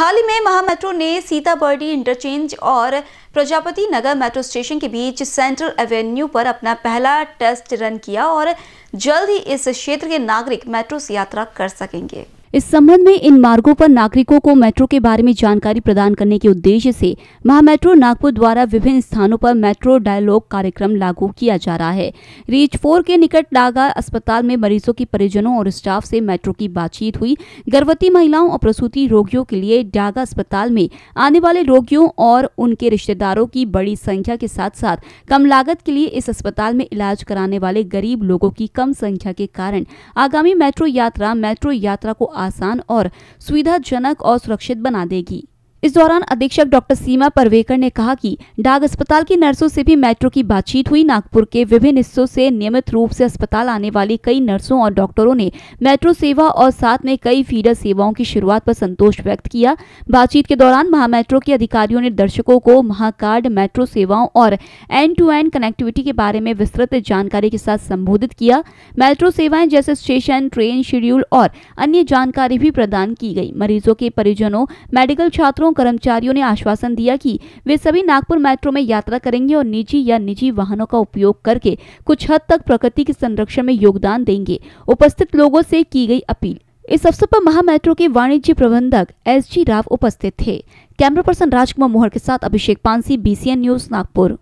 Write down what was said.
हाल ही में महामेट्रो ने सीताबर्डी इंटरचेंज और प्रजापति नगर मेट्रो स्टेशन के बीच सेंट्रल एवेन्यू पर अपना पहला टेस्ट रन किया और जल्द ही इस क्षेत्र के नागरिक मेट्रो से यात्रा कर सकेंगे इस संबंध में इन मार्गों पर नागरिकों को मेट्रो के बारे में जानकारी प्रदान करने के उद्देश्य से महामेट्रो नागपुर द्वारा विभिन्न स्थानों पर मेट्रो डायलॉग कार्यक्रम लागू किया जा रहा है रीच फोर के निकट डागा अस्पताल में मरीजों के परिजनों और स्टाफ से मेट्रो की बातचीत हुई गर्भवती महिलाओं और प्रसूति रोगियों के लिए डागा अस्पताल में आने वाले रोगियों और उनके रिश्तेदारों की बड़ी संख्या के साथ साथ कम लागत के लिए इस अस्पताल में इलाज कराने वाले गरीब लोगों की कम संख्या के कारण आगामी मेट्रो यात्रा मेट्रो यात्रा को आसान और सुविधाजनक और सुरक्षित बना देगी इस दौरान अधीक्षक डॉक्टर सीमा परवेकर ने कहा कि डाक अस्पताल की नर्सों से भी मेट्रो की बातचीत हुई नागपुर के विभिन्न हिस्सों से नियमित रूप से अस्पताल आने वाली कई नर्सों और डॉक्टरों ने मेट्रो सेवा और साथ में कई फीडर सेवाओं की शुरुआत पर संतोष व्यक्त किया बातचीत के दौरान महामेट्रो के अधिकारियों ने दर्शकों को महाकार्ड मेट्रो सेवाओं और एंड टू एंड कनेक्टिविटी के बारे में विस्तृत जानकारी के साथ संबोधित किया मेट्रो सेवाएं जैसे स्टेशन ट्रेन शेड्यूल और अन्य जानकारी भी प्रदान की गई मरीजों के परिजनों मेडिकल छात्रों अधिकारियों कर्मचारियों ने आश्वासन दिया कि वे सभी नागपुर मेट्रो में यात्रा करेंगे और निजी या निजी वाहनों का उपयोग करके कुछ हद तक प्रकृति के संरक्षण में योगदान देंगे उपस्थित लोगों से की गई अपील इस अवसर पर महा मेट्रो के वाणिज्य प्रबंधक एस जी राव उपस्थित थे कैमरा पर्सन राजकुमार मोहर के साथ अभिषेक पांसी बी न्यूज नागपुर